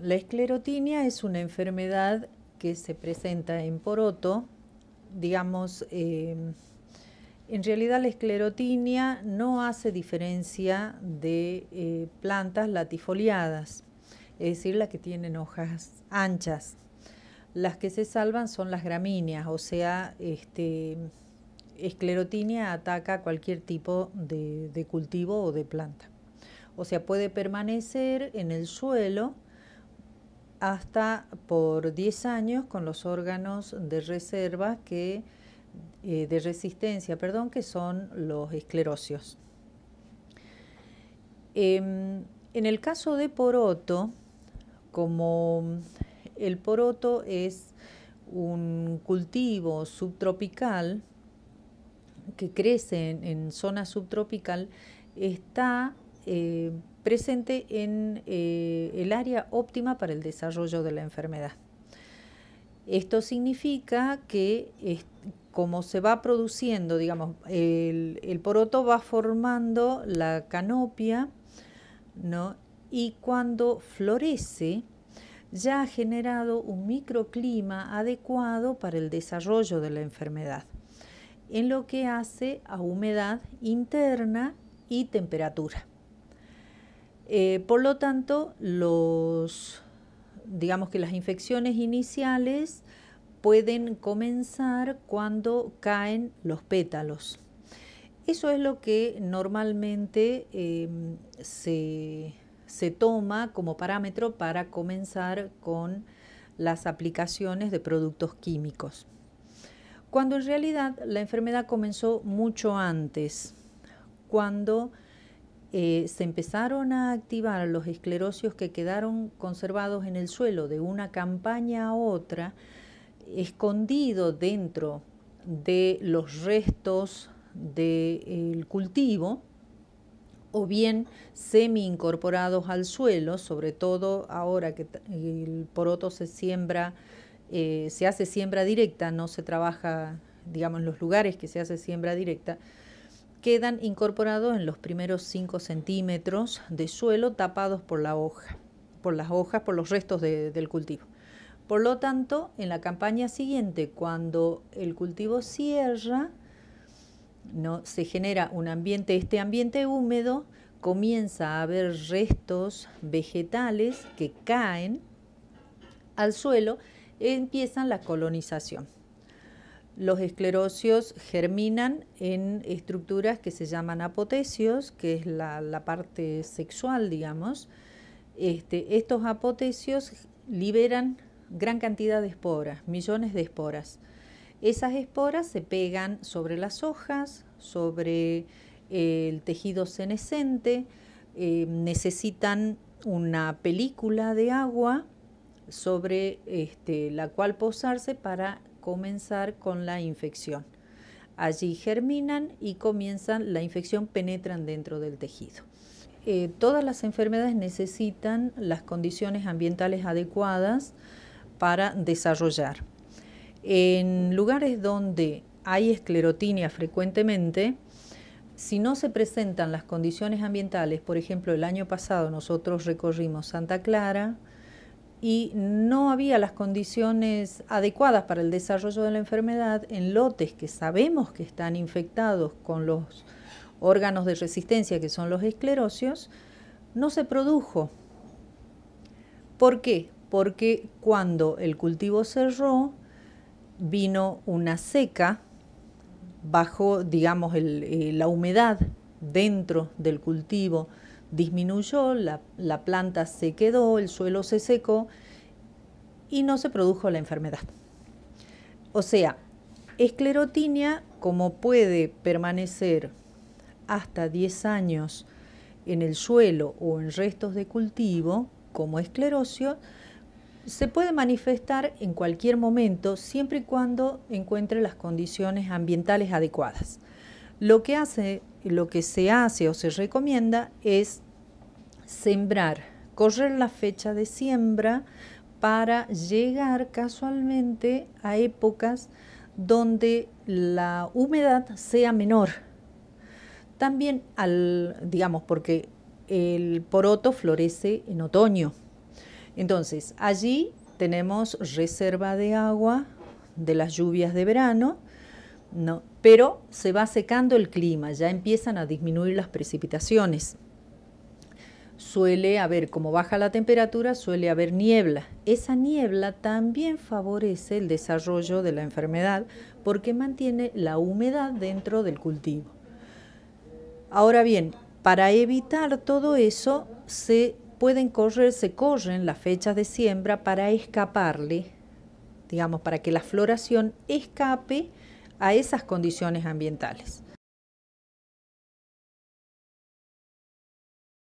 La esclerotinia es una enfermedad que se presenta en poroto, digamos, eh, en realidad la esclerotinia no hace diferencia de eh, plantas latifoliadas, es decir, las que tienen hojas anchas. Las que se salvan son las gramíneas, o sea, este, esclerotinia ataca cualquier tipo de cultivo o de planta. O sea, puede permanecer en el suelo hasta por 10 años con los órganos de reserva que, eh, de resistencia, perdón, que son los esclerocios. Em, en el caso de poroto, como el poroto es un cultivo subtropical que crece en, zona subtropical, está eh, presente en eh, el área óptima para el desarrollo de la enfermedad. Esto significa que como se va produciendo, digamos, el, poroto va formando la canopia, Y cuando florece, ya ha generado un microclima adecuado para el desarrollo de la enfermedad, en lo que hace a humedad interna y temperatura. Eh, por lo tanto, los, digamos que las infecciones iniciales pueden comenzar cuando caen los pétalos. Eso es lo que normalmente em, se toma como parámetro para comenzar con las aplicaciones de productos químicos, cuando en realidad la enfermedad comenzó mucho antes, cuando eh, se empezaron a activar los esclerocios que quedaron conservados en el suelo de una campaña a otra, escondido dentro de los restos del cultivo o bien semi incorporados al suelo, sobre todo ahora que el poroto se siembra, eh, se hace siembra directa, no se trabaja, digamos, en los lugares que se hace siembra directa, quedan incorporados en los primeros 5 centímetros de suelo tapados por la hoja, por las hojas, por los restos del cultivo. Por lo tanto, en la campaña siguiente, cuando el cultivo cierra, no se genera un ambiente, este ambiente húmedo, comienza a haber restos vegetales que caen al suelo, empiezan la colonización. Los esclerocios germinan en estructuras que se llaman apotecios, que es la, parte sexual, digamos. Este, estos apotecios liberan gran cantidad de esporas, millones de esporas. Esas esporas se pegan sobre las hojas, sobre eh, el tejido senescente, eh, necesitan una película de agua sobre este, la cual posarse para comenzar con la infección. Allí germinan y comienzan, la infección penetran dentro del tejido. Eh, todas las enfermedades necesitan las condiciones ambientales adecuadas para desarrollar. En lugares donde hay esclerotinia frecuentemente, si no se presentan las condiciones ambientales, por ejemplo, el año pasado nosotros recorrimos Santa Clara, y no había las condiciones adecuadas para el desarrollo de la enfermedad en lotes que sabemos que están infectados con los órganos de resistencia que son los esclerocios, no se produjo. ¿Por qué? Porque cuando el cultivo cerró, vino una seca, bajo, digamos, eh, la humedad dentro del cultivo, disminuyó, la, planta se quedó, el suelo se secó y no se produjo la enfermedad. O sea, esclerotinia, como puede permanecer hasta 10 años en el suelo o en restos de cultivo, como esclerosio, se puede manifestar en cualquier momento, siempre y cuando encuentre las condiciones ambientales adecuadas. Lo que hace lo que se hace o se recomienda es sembrar, correr la fecha de siembra para llegar casualmente a épocas donde la humedad sea menor. También al, digamos, porque el poroto florece en otoño. Entonces, allí tenemos reserva de agua de las lluvias de verano, ¿no? pero se va secando el clima, ya empiezan a disminuir las precipitaciones. Suele haber, como baja la temperatura, suele haber niebla. Esa niebla también favorece el desarrollo de la enfermedad porque mantiene la humedad dentro del cultivo. Ahora bien, para evitar todo eso, se pueden correr, se corren las fechas de siembra para escaparle, digamos, para que la floración escape a esas condiciones ambientales.